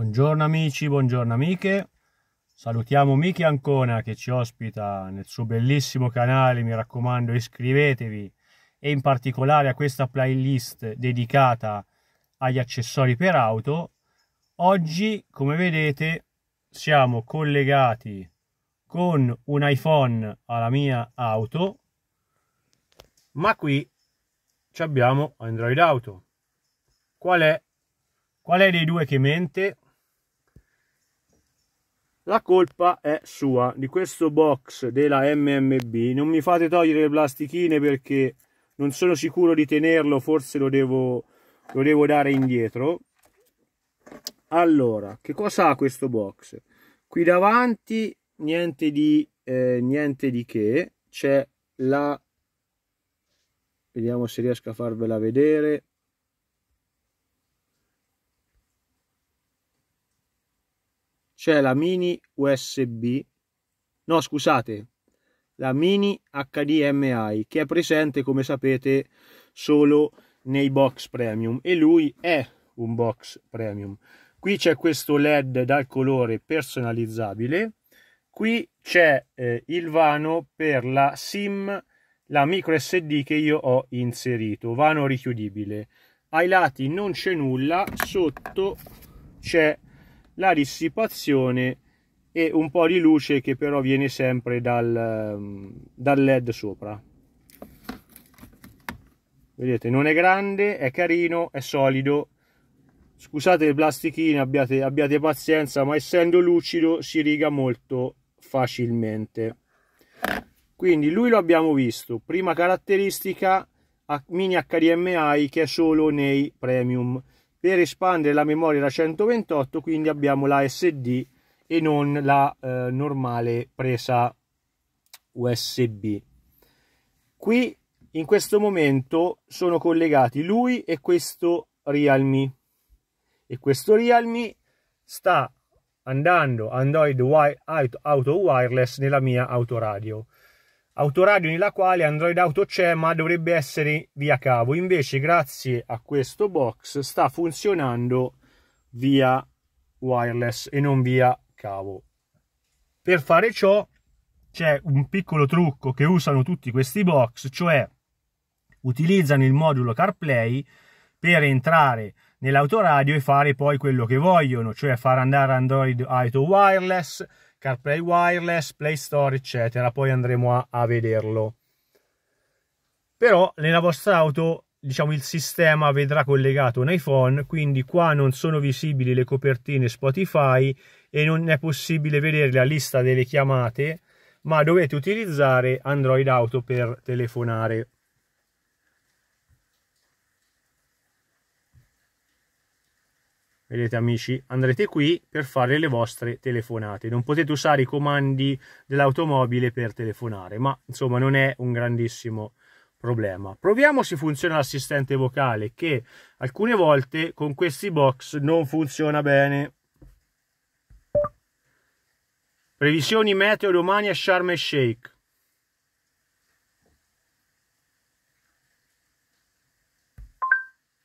Buongiorno amici, buongiorno amiche. Salutiamo Miki Ancona che ci ospita nel suo bellissimo canale, mi raccomando iscrivetevi e in particolare a questa playlist dedicata agli accessori per auto. Oggi, come vedete, siamo collegati con un iPhone alla mia auto, ma qui abbiamo Android Auto. Qual è, qual è dei due che mente? la colpa è sua di questo box della MMB non mi fate togliere le plastichine perché non sono sicuro di tenerlo forse lo devo, lo devo dare indietro allora che cosa ha questo box qui davanti niente di eh, niente di che c'è la vediamo se riesco a farvela vedere c'è la mini USB, no scusate, la mini HDMI che è presente come sapete solo nei box premium e lui è un box premium. Qui c'è questo LED dal colore personalizzabile, qui c'è eh, il vano per la SIM, la micro SD che io ho inserito, vano richiudibile. Ai lati non c'è nulla, sotto c'è la dissipazione e un po' di luce che però viene sempre dal, ehm, dal led sopra vedete non è grande è carino è solido scusate le plastichine abbiate, abbiate pazienza ma essendo lucido si riga molto facilmente quindi lui lo abbiamo visto prima caratteristica mini HDMI che è solo nei premium per espandere la memoria da 128 quindi abbiamo la SD e non la eh, normale presa USB qui in questo momento sono collegati lui e questo Realme e questo Realme sta andando Android Auto Wireless nella mia autoradio autoradio nella quale Android Auto c'è ma dovrebbe essere via cavo. Invece grazie a questo box sta funzionando via wireless e non via cavo. Per fare ciò c'è un piccolo trucco che usano tutti questi box, cioè utilizzano il modulo CarPlay per entrare nell'autoradio e fare poi quello che vogliono, cioè far andare Android Auto wireless, CarPlay wireless, Play Store, eccetera. Poi andremo a, a vederlo. Però nella vostra auto, diciamo, il sistema vedrà collegato un iPhone, quindi qua non sono visibili le copertine Spotify e non è possibile vedere la lista delle chiamate, ma dovete utilizzare Android Auto per telefonare. vedete amici, andrete qui per fare le vostre telefonate. Non potete usare i comandi dell'automobile per telefonare, ma insomma non è un grandissimo problema. Proviamo se funziona l'assistente vocale, che alcune volte con questi box non funziona bene. Previsioni meteo domani a Sharm el Sheikh.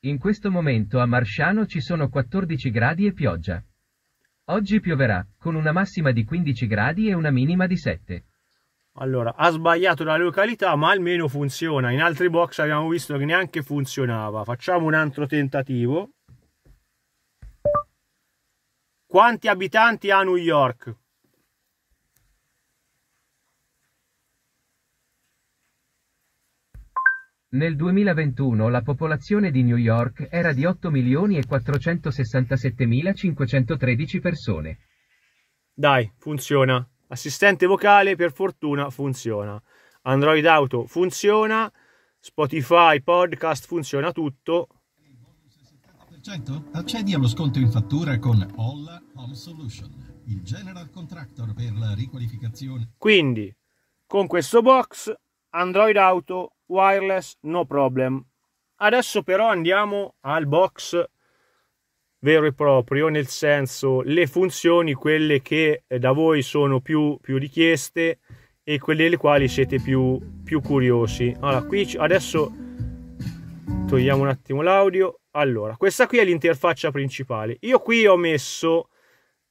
In questo momento a Marsciano ci sono 14 gradi e pioggia. Oggi pioverà, con una massima di 15 gradi e una minima di 7. Allora, ha sbagliato la località, ma almeno funziona. In altri box abbiamo visto che neanche funzionava. Facciamo un altro tentativo. Quanti abitanti ha New York? Nel 2021 la popolazione di New York era di 8.467.513 persone. Dai, funziona. Assistente vocale per fortuna funziona. Android Auto funziona. Spotify, podcast, funziona tutto. Accedi allo sconto in fattura con All Home Solution, il general contractor per la riqualificazione. Quindi, con questo box, Android Auto funziona wireless no problem. Adesso però andiamo al box vero e proprio, nel senso le funzioni, quelle che da voi sono più, più richieste e quelle delle quali siete più, più curiosi. Allora, qui adesso togliamo un attimo l'audio. Allora, questa qui è l'interfaccia principale. Io qui ho messo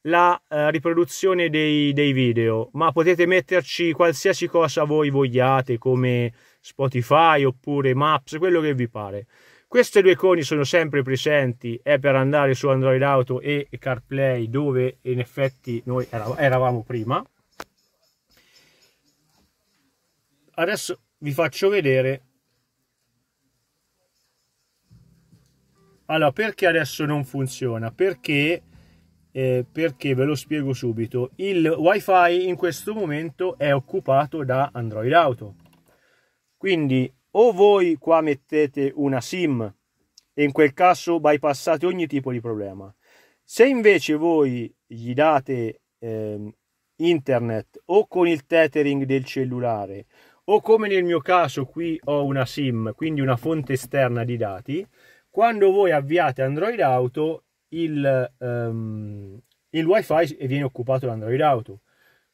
la eh, riproduzione dei, dei, video, ma potete metterci qualsiasi cosa voi vogliate, come Spotify oppure Maps, quello che vi pare. Queste due iconi sono sempre presenti, è per andare su Android Auto e CarPlay, dove in effetti noi eravamo prima. Adesso vi faccio vedere. Allora, perché adesso non funziona? Perché eh, perché ve lo spiego subito. Il wifi in questo momento è occupato da Android Auto. Quindi o voi qua mettete una SIM e in quel caso bypassate ogni tipo di problema. Se invece voi gli date eh, internet o con il tethering del cellulare o come nel mio caso qui ho una SIM, quindi una fonte esterna di dati, quando voi avviate Android Auto il, um, il wifi e viene occupato l'android Auto.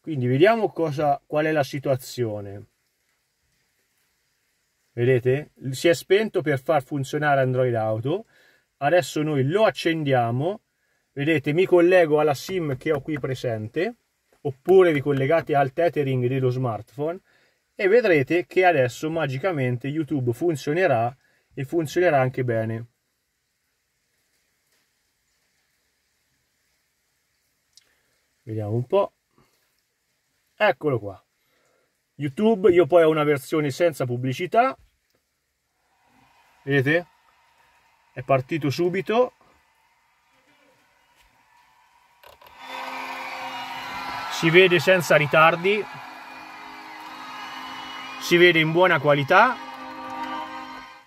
Quindi vediamo cosa, qual è la situazione. Vedete? Si è spento per far funzionare Android Auto. Adesso noi lo accendiamo. Vedete, mi collego alla SIM che ho qui presente, oppure vi collegate al tethering dello smartphone e vedrete che adesso magicamente YouTube funzionerà e funzionerà anche bene. Vediamo un po'. Eccolo qua. YouTube, io poi ho una versione senza pubblicità. Vedete? È partito subito. Si vede senza ritardi. Si vede in buona qualità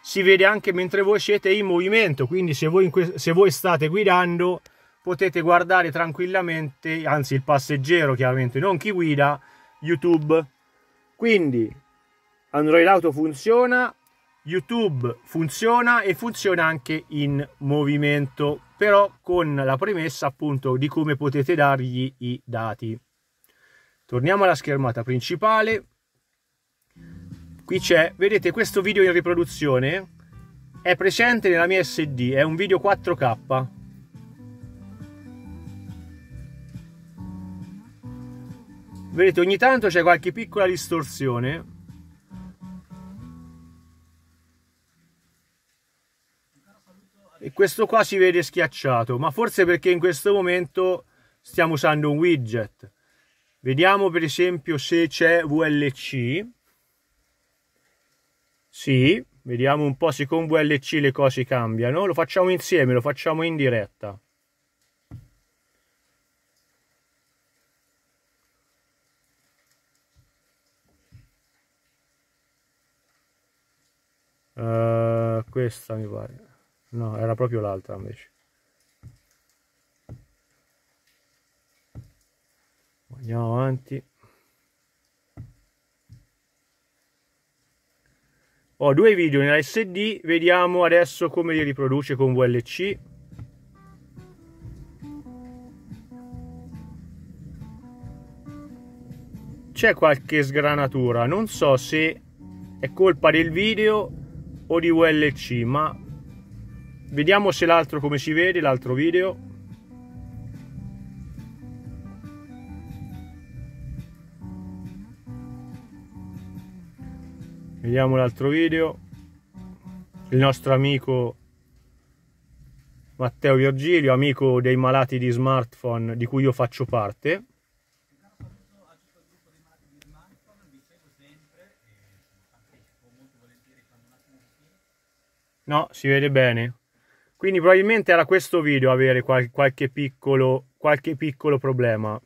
si vede anche mentre voi siete in movimento, quindi se voi, se voi, state guidando potete guardare tranquillamente, anzi il passeggero chiaramente, non chi guida, YouTube. Quindi Android Auto funziona, YouTube funziona e funziona anche in movimento, però con la premessa appunto di come potete dargli i dati. Torniamo alla schermata principale. Qui c'è, vedete questo video in riproduzione è presente nella mia SD, è un video 4K. vedete ogni tanto c'è qualche piccola distorsione e questo qua si vede schiacciato ma forse perché in questo momento stiamo usando un widget vediamo per esempio se c'è VLC sì vediamo un po' se con VLC le cose cambiano lo facciamo insieme lo facciamo in diretta Uh, questa mi pare. No, era proprio l'altra invece. Andiamo avanti. Ho oh, due video nella SD, vediamo adesso come li riproduce con VLC. C'è qualche sgranatura, non so se è colpa del video o di ULC ma vediamo se l'altro come si vede l'altro video vediamo l'altro video il nostro amico Matteo Virgilio amico dei malati di smartphone di cui io faccio parte No, si vede bene. Quindi probabilmente era questo video avere qual qualche, piccolo, qualche piccolo problema.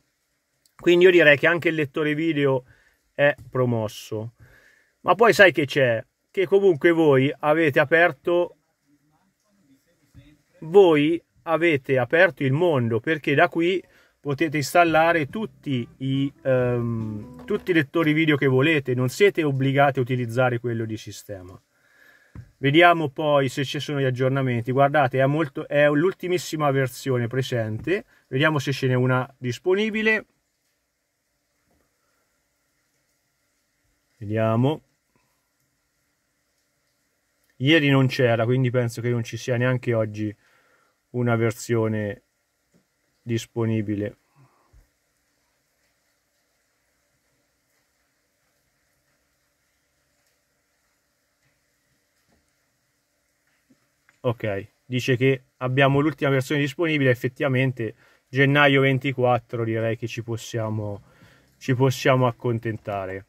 Quindi io direi che anche il lettore video è promosso. Ma poi sai che c'è? Che comunque voi avete aperto... Voi avete aperto il mondo perché da qui potete installare tutti i, um, tutti i lettori video che volete, non siete obbligati a utilizzare quello di sistema. Vediamo poi se ci sono gli aggiornamenti. Guardate, è, è l'ultimissima versione presente. Vediamo se ce n'è una disponibile. Vediamo. Ieri non c'era, quindi penso che non ci sia neanche oggi una versione disponibile. ok dice che abbiamo l'ultima versione disponibile effettivamente gennaio 24 direi che ci possiamo, ci possiamo accontentare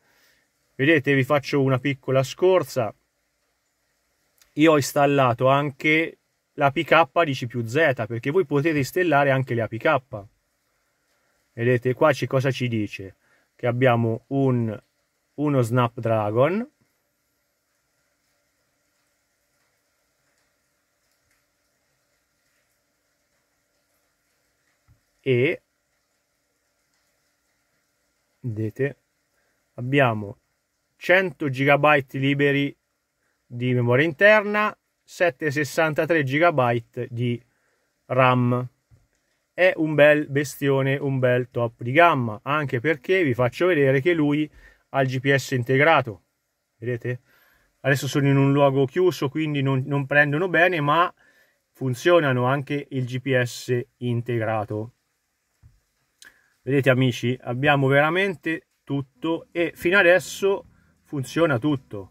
vedete vi faccio una piccola scorsa io ho installato anche l'APK di C più Z perché voi potete installare anche le APK vedete qua ci, cosa ci dice che abbiamo un, uno Snapdragon e vedete abbiamo 100 GB liberi di memoria interna, 763 GB di RAM. È un bel bestione, un bel top di gamma, anche perché vi faccio vedere che lui ha il GPS integrato. Vedete? Adesso sono in un luogo chiuso, quindi non, non prendono bene, ma funzionano anche il GPS integrato. Vedete amici, abbiamo veramente tutto e fino adesso funziona tutto.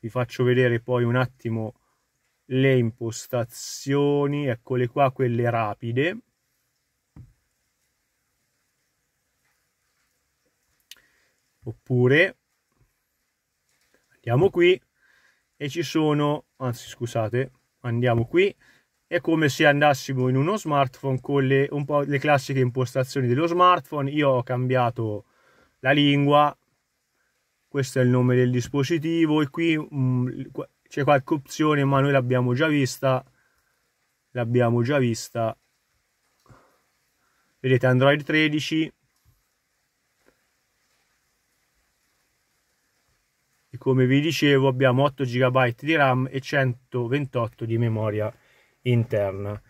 Vi faccio vedere poi un attimo le impostazioni, eccole qua, quelle rapide. Oppure andiamo qui e ci sono, anzi scusate, andiamo qui è come se andassimo in uno smartphone con le, un po' le classiche impostazioni dello smartphone. Io ho cambiato la lingua, questo è il nome del dispositivo e qui mh, mm, c'è qualche opzione ma noi l'abbiamo già vista, l'abbiamo già vista. Vedete Android 13, E come vi dicevo abbiamo 8 GB di RAM e 128 di memoria interna.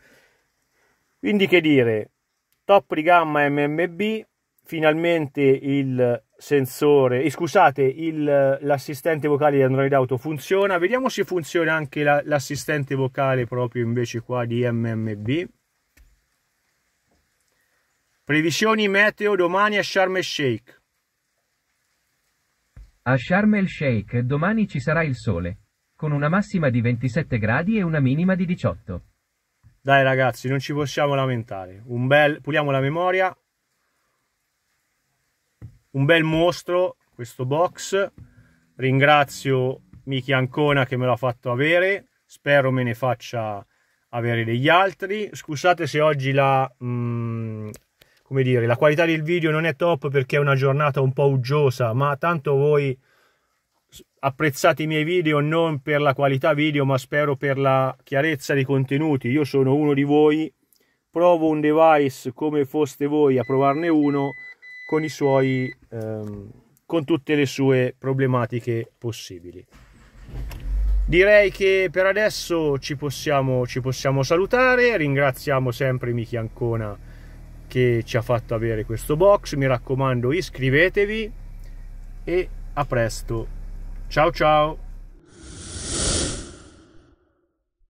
Quindi che dire, top di gamma MMB, finalmente il sensore, eh, scusate, il, l'assistente vocale di Android Auto funziona, vediamo se funziona anche la, l'assistente vocale proprio invece qua di MMB. Previsioni meteo domani a Sharm el Sheikh. A Sharm el Sheikh domani ci sarà il sole con una massima di 27 gradi e una minima di 18. Dai ragazzi, non ci possiamo lamentare. Un bel, puliamo la memoria. Un bel mostro questo box. Ringrazio Michi Ancona che me l'ha fatto avere. Spero me ne faccia avere degli altri. Scusate se oggi la, mh, mm, come dire, la qualità del video non è top perché è una giornata un po' uggiosa, ma tanto voi apprezzate i miei video non per la qualità video ma spero per la chiarezza dei contenuti io sono uno di voi provo un device come foste voi a provarne uno con i suoi ehm, con tutte le sue problematiche possibili direi che per adesso ci possiamo, ci possiamo salutare ringraziamo sempre Michi Ancona che ci ha fatto avere questo box mi raccomando iscrivetevi e a presto Ciao, ciao.